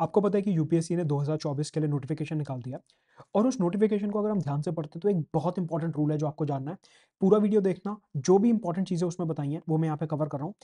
आपको पता है कि यूपीएससी ने 2024 के लिए नोटिफिकेशन निकाल दिया और उस नोटिफिकेशन को अगर हम ध्यान से पढ़ते तो एक बहुत इंपॉर्टेंट रूल है जो आपको जानना है पूरा वीडियो देखना जो भी इंपॉर्टेंट चीज़ें उसमें बताई हैं वो मैं यहाँ पे कवर कर रहा हूँ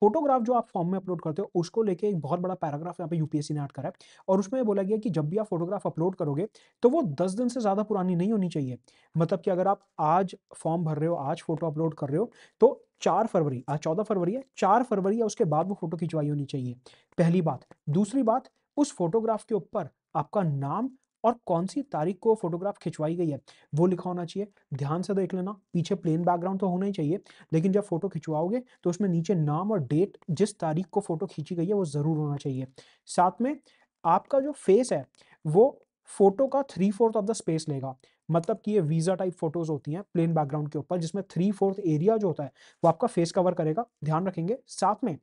फोटोग्राफ जो आप फॉर्म में अपलोड करते हो उसको लेके एक बहुत बड़ा पैराग्राफ यहाँ पे यूपीएससी ने ऐड करा है और उसमें बोला गया कि जब भी आप फोटोग्राफ अपलोड करोगे तो वो दस दिन से ज़्यादा पुरानी नहीं होनी चाहिए मतलब कि अगर आप आज फॉर्म भर रहे हो आज फोटो अपलोड कर रहे हो तो चार फरवरी आज चौदह फरवरी है चार फरवरी या उसके बाद वो फोटो खिंचवाई होनी चाहिए पहली बात दूसरी बात उस फोटोग्राफ के ऊपर आपका नाम और कौन सी तारीख को फोटोग्राफ खिंचवाई गई है वो लिखा होना चाहिए ध्यान से देख लेना पीछे प्लेन बैकग्राउंड तो होना ही चाहिए लेकिन जब फोटो खिंचवाओगे तो उसमें नीचे नाम और डेट जिस तारीख को फोटो खींची गई है वो ज़रूर होना चाहिए साथ में आपका जो फेस है वो फोटो का three fourth of the space लेगा मतलब कि ये वीज़ा टाइप फोटोज होती हैं प्लेन बैकग्राउंड के ऊपर जिसमें थ्री फोर्थ एरिया जो होता है वो आपका फेस कवर करेगा ध्यान रखेंगे साथ में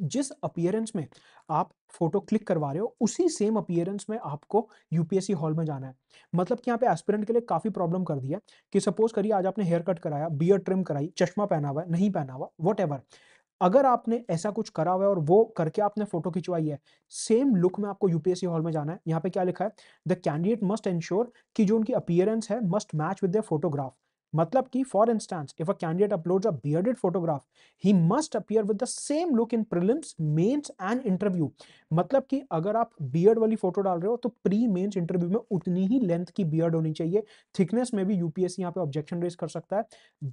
जिस अपियरेंस में आप फोटो क्लिक करवा रहे हो उसी सेम अपियरेंस में आपको यूपीएससी हॉल में जाना है मतलब कि यहाँ पे एस्पिरेंट के लिए काफ़ी प्रॉब्लम कर दिया कि सपोज करिए आज आपने हेयर कट कराया बियर ट्रिम कराई चश्मा पहना हुआ नहीं पहना हुआ वट अगर आपने ऐसा कुछ करा हुआ है और वो करके आपने फोटो खिंचवाई है सेम लुक में आपको यूपीएससी हॉल में जाना है यहाँ पे क्या लिखा है द कैंडिडेट मस्ट एंश्योर कि जो उनकी अपियरेंस है must match with the photograph मतलब कि for instance if a candidate uploads a bearded photograph he must appear with the same look in prelims mains and interview मतलब कि अगर आप बियर्ड वाली फोटो डाल रहे हो तो प्री मेंस इंटरव्यू में उतनी ही लेंथ की बियर्ड होनी चाहिए थिकनेस में भी यूपीएससी यहां पे ऑब्जेक्शन रेज कर सकता है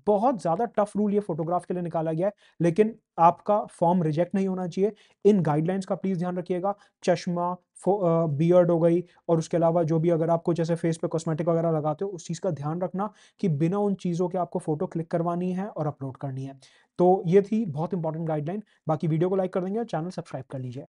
बहुत ज़्यादा टफ रूल ये फोटोग्राफ के लिए निकाला गया है लेकिन आपका फॉर्म रिजेक्ट नहीं होना चाहिए इन गाइडलाइंस का प्लीज़ ध्यान रखिएगा चश्मा बियर्ड हो गई और उसके अलावा जो भी अगर आप कुछ ऐसे फेस पे कॉस्मेटिक वगैरह लगाते हो उस चीज़ का ध्यान रखना कि बिना उन चीज़ों के आपको फोटो क्लिक करवानी है और अपलोड करनी है तो ये थी बहुत इंपॉर्टेंट गाइडलाइन बाकी वीडियो को लाइक कर देंगे और चैनल सब्सक्राइब कर लीजिए